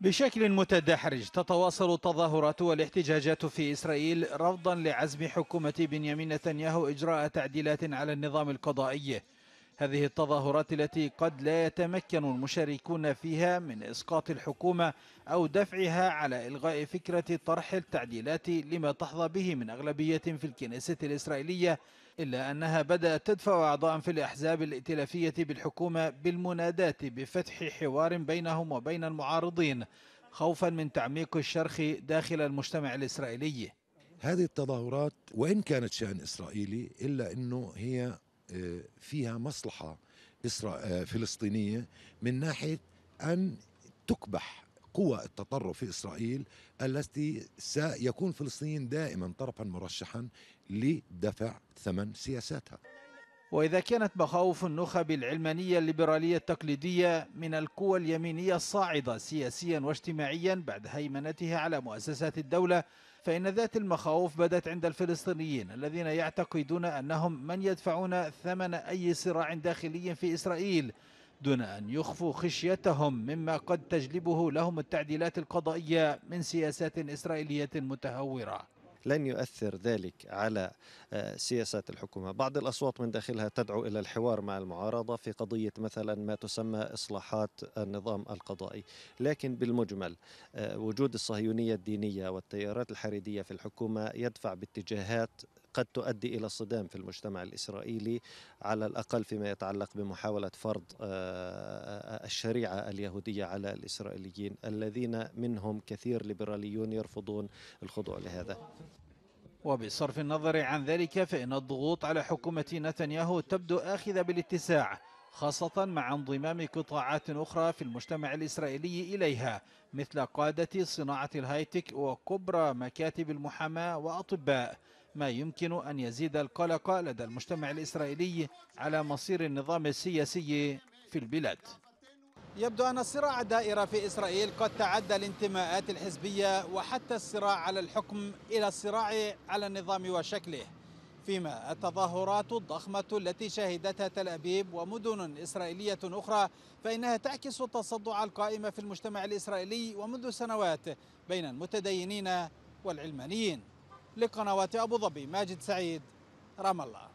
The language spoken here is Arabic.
بشكل متدحرج تتواصل التظاهرات والاحتجاجات في إسرائيل رفضا لعزم حكومة بنيامين نتنياهو إجراء تعديلات على النظام القضائي هذه التظاهرات التي قد لا يتمكن المشاركون فيها من إسقاط الحكومة أو دفعها على إلغاء فكرة طرح التعديلات لما تحظى به من أغلبية في الكنيسة الإسرائيلية إلا أنها بدأت تدفع أعضاء في الأحزاب الائتلافية بالحكومة بالمنادات بفتح حوار بينهم وبين المعارضين خوفا من تعميق الشرخ داخل المجتمع الإسرائيلي هذه التظاهرات وإن كانت شأن إسرائيلي إلا أنه هي فيها مصلحة آه، فلسطينية من ناحية أن تكبح قوى التطرف في إسرائيل التي سيكون فلسطين دائما طرفا مرشحا لدفع ثمن سياساتها وإذا كانت مخاوف النخب العلمانية الليبرالية التقليدية من القوى اليمينية الصاعدة سياسيا واجتماعيا بعد هيمنتها على مؤسسات الدولة فإن ذات المخاوف بدت عند الفلسطينيين الذين يعتقدون أنهم من يدفعون ثمن أي صراع داخلي في إسرائيل دون أن يخفوا خشيتهم مما قد تجلبه لهم التعديلات القضائية من سياسات إسرائيلية متهورة لن يؤثر ذلك على آه، سياسات الحكومة بعض الأصوات من داخلها تدعو إلى الحوار مع المعارضة في قضية مثلا ما تسمى إصلاحات النظام القضائي لكن بالمجمل آه، وجود الصهيونية الدينية والتيارات الحريدية في الحكومة يدفع باتجاهات قد تؤدي إلى صدام في المجتمع الإسرائيلي على الأقل فيما يتعلق بمحاولة فرض آه، آه، الشريعة اليهودية على الإسرائيليين الذين منهم كثير ليبراليون يرفضون الخضوع لهذا وبصرف النظر عن ذلك فإن الضغوط على حكومة نتنياهو تبدو آخذة بالاتساع خاصة مع انضمام قطاعات أخرى في المجتمع الإسرائيلي إليها مثل قادة صناعة الهايتك وكبرى مكاتب المحاماة وأطباء ما يمكن أن يزيد القلق لدى المجتمع الإسرائيلي على مصير النظام السياسي في البلاد يبدو أن الصراع دائرة في إسرائيل قد تعدى الانتماءات الحزبية وحتى الصراع على الحكم إلى الصراع على النظام وشكله فيما التظاهرات الضخمة التي شهدتها تل أبيب ومدن إسرائيلية أخرى فإنها تعكس التصدع القائم في المجتمع الإسرائيلي ومنذ سنوات بين المتدينين والعلمانيين لقنوات أبو ظبي ماجد سعيد رام الله